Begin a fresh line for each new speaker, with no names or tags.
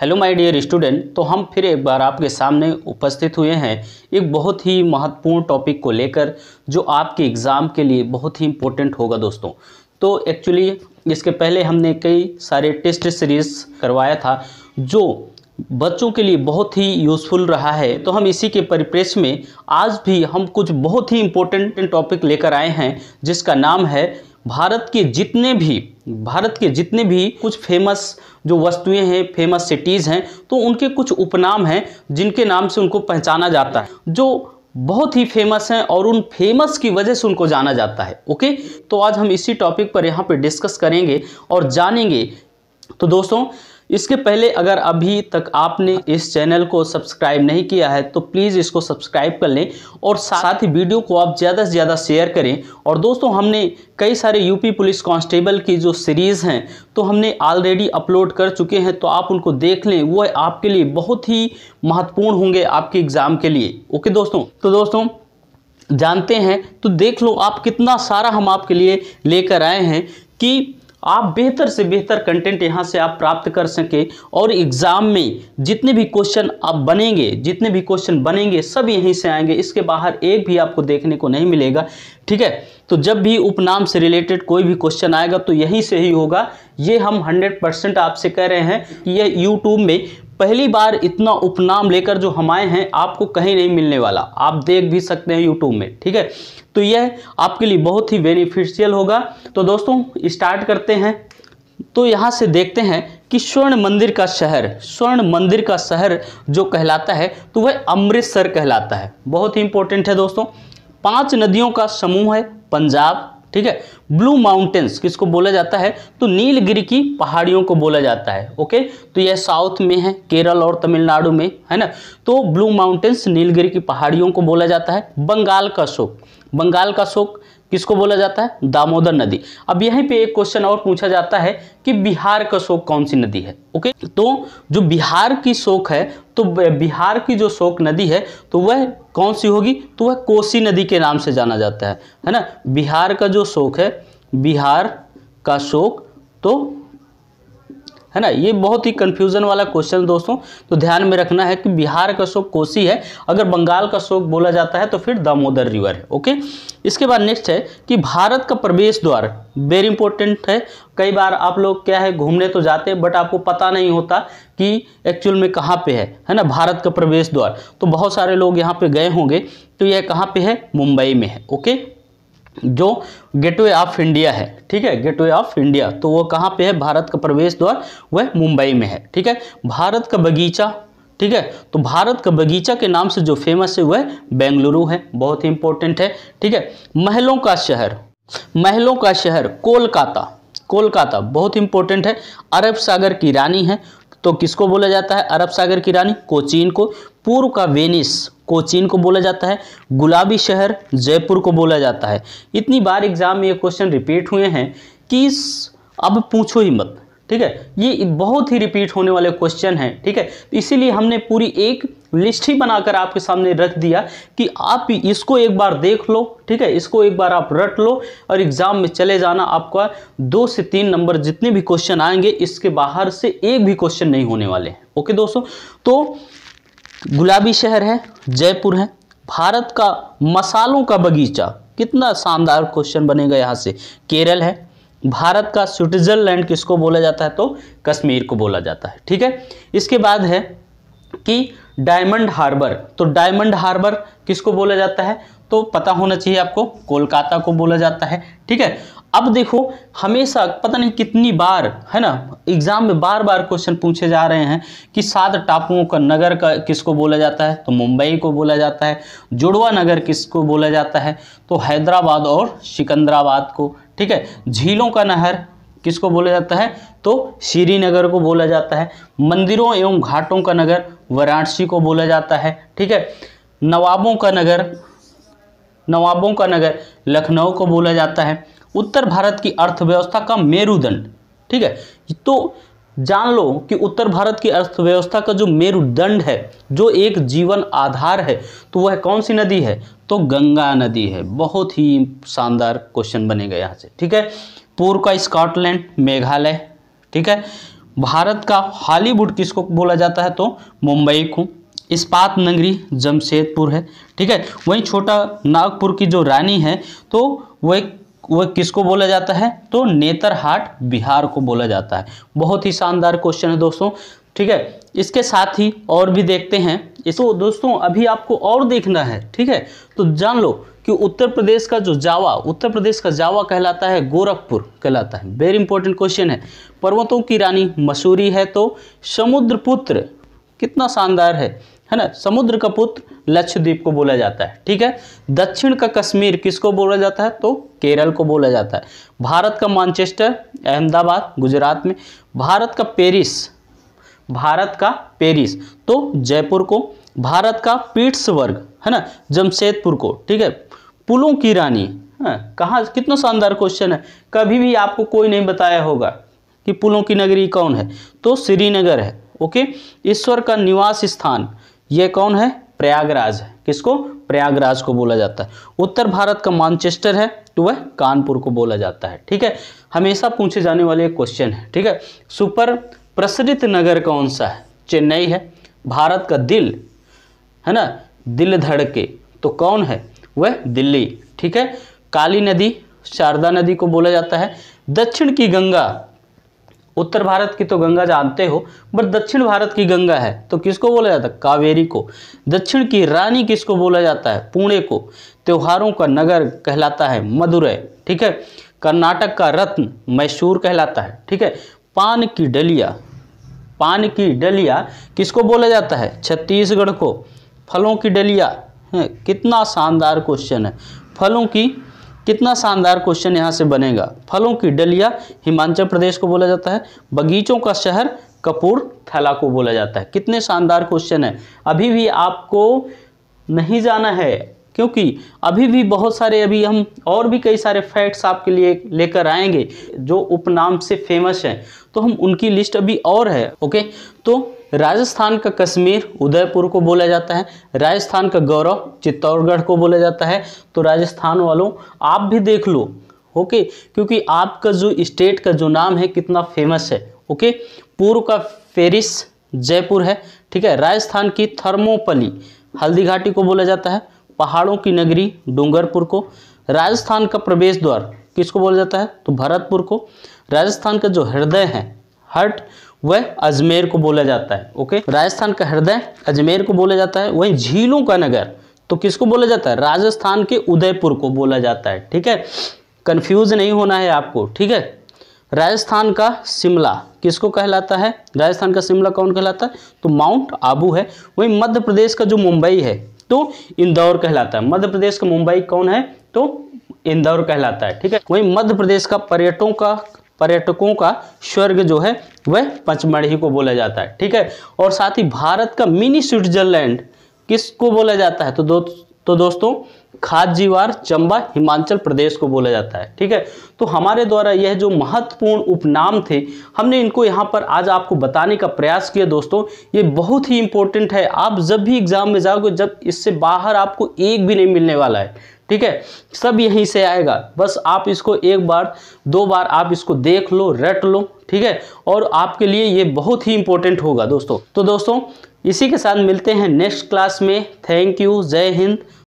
hello my dear student तो हम फिर एक बार आपके सामने उपस्थित हुए हैं एक बहुत ही महत्वपूर्ण टॉपिक को लेकर जो आपके एग्ज़ाम के लिए बहुत ही इम्पोर्टेंट होगा दोस्तों तो एक्चुअली इसके पहले हमने कई सारे टेस्ट सीरीज़ करवाया था जो बच्चों के लिए बहुत ही यूज़फुल रहा है तो हम इसी के परिप्रेक्ष्य में आज भी हम कुछ बहुत ही इम्पोर्टेंट टॉपिक लेकर आए हैं जिसका नाम है भारत के जितने भी भारत के जितने भी कुछ फेमस जो वस्तुएं हैं फेमस सिटीज़ हैं तो उनके कुछ उपनाम हैं जिनके नाम से उनको पहचाना जाता है जो बहुत ही फेमस हैं और उन फेमस की वजह से उनको जाना जाता है ओके तो आज हम इसी टॉपिक पर यहाँ पे डिस्कस करेंगे और जानेंगे तो दोस्तों इसके पहले अगर अभी तक आपने इस चैनल को सब्सक्राइब नहीं किया है तो प्लीज़ इसको सब्सक्राइब कर लें और साथ ही वीडियो को आप ज़्यादा से ज़्यादा शेयर करें और दोस्तों हमने कई सारे यूपी पुलिस कांस्टेबल की जो सीरीज़ हैं तो हमने ऑलरेडी अपलोड कर चुके हैं तो आप उनको देख लें वह आपके लिए बहुत ही महत्वपूर्ण होंगे आपके एग्ज़ाम के लिए ओके दोस्तों तो दोस्तों जानते हैं तो देख लो आप कितना सारा हम आपके लिए लेकर आए हैं कि आप बेहतर से बेहतर कंटेंट यहाँ से आप प्राप्त कर सकें और एग्ज़ाम में जितने भी क्वेश्चन आप बनेंगे जितने भी क्वेश्चन बनेंगे सब यहीं से आएंगे इसके बाहर एक भी आपको देखने को नहीं मिलेगा ठीक है तो जब भी उपनाम से रिलेटेड कोई भी क्वेश्चन आएगा तो यहीं से ही होगा ये हम 100 परसेंट आपसे कह रहे हैं कि यह यूट्यूब में पहली बार इतना उपनाम लेकर जो हम आए हैं आपको कहीं नहीं मिलने वाला आप देख भी सकते हैं यूट्यूब में ठीक है तो यह आपके लिए बहुत ही बेनिफिशियल होगा तो दोस्तों स्टार्ट करते हैं तो यहाँ से देखते हैं कि स्वर्ण मंदिर का शहर स्वर्ण मंदिर का शहर जो कहलाता है तो वह अमृतसर कहलाता है बहुत ही इंपॉर्टेंट है दोस्तों पांच नदियों का समूह है पंजाब ठीक है ब्लू माउंटेन्स किसको बोला जाता है तो नीलगिरी की पहाड़ियों को बोला जाता है ओके तो यह साउथ में है केरल और तमिलनाडु में है ना तो ब्लू माउंटेन्स नीलगिरी की पहाड़ियों को बोला जाता है बंगाल का शोक बंगाल का शोक किसको बोला जाता है दामोदर नदी अब यहीं पे एक क्वेश्चन और पूछा जाता है कि बिहार का शोक कौन सी नदी है ओके तो जो बिहार की शोक है तो बिहार की जो शोक नदी है तो वह कौन सी होगी तो वह कोसी नदी के नाम से जाना जाता है है ना बिहार का जो शोक है बिहार का शोक तो है ना ये बहुत ही कन्फ्यूजन वाला क्वेश्चन दोस्तों तो ध्यान में रखना है कि बिहार का शोक कोसी है अगर बंगाल का शोक बोला जाता है तो फिर दामोदर रिवर है ओके इसके बाद नेक्स्ट है कि भारत का प्रवेश द्वार वेरी इंपॉर्टेंट है कई बार आप लोग क्या है घूमने तो जाते हैं बट आपको पता नहीं होता कि एक्चुअल में कहाँ पे है है ना भारत का प्रवेश द्वार तो बहुत सारे लोग यहाँ पे गए होंगे तो यह कहाँ पे है मुंबई में है ओके जो गेटवे ऑफ इंडिया है ठीक है गेटवे ऑफ इंडिया तो वो कहाँ पे है भारत का प्रवेश द्वार वह मुंबई में है ठीक है भारत का बगीचा ठीक है तो भारत का बगीचा के नाम से जो फेमस है वह बेंगलुरु है बहुत ही इंपॉर्टेंट है ठीक है महलों का शहर महलों का शहर कोलकाता कोलकाता बहुत इंपॉर्टेंट है अरब सागर की रानी है तो किसको बोला जाता है अरब सागर की रानी कोचीन को पूर्व का वेनिस कोचीन को बोला जाता है गुलाबी शहर जयपुर को बोला जाता है इतनी बार एग्जाम में ये क्वेश्चन रिपीट हुए हैं कि अब पूछो ही मत ठीक है ये बहुत ही रिपीट होने वाले क्वेश्चन हैं ठीक है इसीलिए हमने पूरी एक लिस्ट ही बनाकर आपके सामने रख दिया कि आप इसको एक बार देख लो ठीक है इसको एक बार आप रट लो और एग्ज़ाम में चले जाना आपका दो से तीन नंबर जितने भी क्वेश्चन आएंगे इसके बाहर से एक भी क्वेश्चन नहीं होने वाले हैं ओके दोस्तों तो गुलाबी शहर है जयपुर है भारत का मसालों का बगीचा कितना शानदार क्वेश्चन बनेगा यहाँ से केरल है भारत का स्विट्जरलैंड किसको बोला जाता है तो कश्मीर को बोला जाता है ठीक है इसके बाद है कि डायमंड हार्बर तो डायमंड हार्बर किसको बोला जाता है तो पता होना चाहिए आपको कोलकाता को बोला जाता है ठीक है अब देखो हमेशा पता नहीं कितनी बार है ना एग्जाम में बार बार क्वेश्चन पूछे जा रहे हैं कि सात टापुओं का नगर का किसको बोला जाता है तो मुंबई को बोला जाता है जुड़वा नगर किसको बोला जाता है तो हैदराबाद और सिकंदराबाद को ठीक है झीलों का नहर किसको बोला जाता है तो श्रीनगर को बोला जाता है मंदिरों एवं घाटों का नगर वाराणसी को बोला जाता है ठीक है नवाबों का नगर नवाबों का नगर लखनऊ को बोला जाता है उत्तर भारत की अर्थव्यवस्था का मेरुदंड ठीक है तो जान लो कि उत्तर भारत की अर्थव्यवस्था का जो मेरुदंड है जो एक जीवन आधार है तो वह कौन सी नदी है तो गंगा नदी है बहुत ही शानदार क्वेश्चन बनेगा यहाँ से ठीक है पूर्व का स्कॉटलैंड मेघालय ठीक है भारत का हॉलीवुड किसको बोला जाता है तो मुंबई को इस्पात नगरी जमशेदपुर है ठीक है वहीं छोटा नागपुर की जो रानी है तो वो एक वह किसको बोला जाता है तो नेतरहाट बिहार को बोला जाता है बहुत ही शानदार क्वेश्चन है दोस्तों ठीक है इसके साथ ही और भी देखते हैं इसको दोस्तों अभी आपको और देखना है ठीक है तो जान लो कि उत्तर प्रदेश का जो जावा उत्तर प्रदेश का जावा कहलाता है गोरखपुर कहलाता है वेरी इंपॉर्टेंट क्वेश्चन है पर्वतों की रानी मसूरी है तो समुद्र पुत्र कितना शानदार है है ना समुद्र का पुत्र लक्षद्वीप को बोला जाता है ठीक है दक्षिण का कश्मीर किसको बोला जाता है तो केरल को बोला जाता है भारत का मानचेस्टर अहमदाबाद गुजरात में भारत का पेरिस भारत का पेरिस तो जयपुर को भारत का पीट्सबर्ग है ना जमशेदपुर को ठीक है पुलों की रानी है कहाँ कितना शानदार क्वेश्चन है कभी भी आपको कोई नहीं बताया होगा कि पुलों की नगरी कौन है तो श्रीनगर है ओके ईश्वर का निवास स्थान यह कौन है प्रयागराज है किसको प्रयागराज को बोला जाता है उत्तर भारत का मानचेस्टर है तो वह कानपुर को बोला जाता है ठीक है हमेशा पूछे जाने वाले एक क्वेश्चन है ठीक है सुपर प्रसिद्ध नगर कौन सा है चेन्नई है भारत का दिल है ना दिल धड़के तो कौन है वह दिल्ली ठीक है काली नदी शारदा नदी को बोला जाता है दक्षिण की गंगा उत्तर भारत की तो गंगा जानते हो बट दक्षिण भारत की गंगा है तो किसको बोला जाता है कावेरी को दक्षिण की रानी किसको बोला जाता है पुणे को त्योहारों का नगर कहलाता है मदुरै ठीक है कर्नाटक का रत्न मैसूर कहलाता है ठीक है पान की डलिया पान की डलिया किसको बोला जाता है छत्तीसगढ़ को फलों की डलिया है कितना शानदार क्वेश्चन है फलों की कितना शानदार क्वेश्चन यहाँ से बनेगा फलों की डलिया हिमाचल प्रदेश को बोला जाता है बगीचों का शहर कपूर थैला को बोला जाता है कितने शानदार क्वेश्चन है अभी भी आपको नहीं जाना है क्योंकि अभी भी बहुत सारे अभी हम और भी कई सारे फैक्ट्स आपके लिए लेकर आएंगे जो उपनाम से फेमस हैं तो हम उनकी लिस्ट अभी और है ओके तो राजस्थान का कश्मीर उदयपुर को बोला जाता है राजस्थान का गौरव चित्तौड़गढ़ को बोला जाता है तो राजस्थान वालों आप भी देख लो ओके क्योंकि आपका जो स्टेट का जो नाम है कितना फेमस है ओके पूर्व का फेरिस जयपुर है ठीक है राजस्थान की थर्मोपली हल्दी घाटी को बोला जाता है पहाड़ों की नगरी डूंगरपुर को राजस्थान का प्रवेश द्वार किसको बोला जाता है तो भरतपुर को राजस्थान का जो हृदय है हर्ट वह अजमेर को बोला जाता है ओके राजस्थान का हृदय अजमेर को बोला जाता है वहीं झीलों का नगर तो किसको बोला जाता है राजस्थान के उदयपुर को बोला जाता है ठीक है कंफ्यूज नहीं होना है आपको ठीक है राजस्थान का शिमला किसको कहलाता है राजस्थान का शिमला कौन कहलाता है तो माउंट आबू है वही मध्य प्रदेश का जो मुंबई है तो इंदौर कहलाता है मध्य प्रदेश का मुंबई कौन है तो इंदौर कहलाता है ठीक है वही मध्य प्रदेश का पर्यटकों का पर्यटकों का स्वर्ग जो है वह पंचमढ़ी को बोला जाता है ठीक है और साथ ही भारत का मिनी स्विट्जरलैंड किसको बोला जाता है तो दो तो दोस्तों खादजीवार चंबा हिमाचल प्रदेश को बोला जाता है ठीक है तो हमारे द्वारा यह जो महत्वपूर्ण उपनाम थे हमने इनको यहाँ पर आज आपको बताने का प्रयास किया दोस्तों ये बहुत ही इंपॉर्टेंट है आप जब भी एग्ज़ाम में जाओगे जब इससे बाहर आपको एक भी नहीं मिलने वाला है ठीक है सब यहीं से आएगा बस आप इसको एक बार दो बार आप इसको देख लो रट लो ठीक है और आपके लिए ये बहुत ही इंपॉर्टेंट होगा दोस्तों तो दोस्तों इसी के साथ मिलते हैं नेक्स्ट क्लास में थैंक यू जय हिंद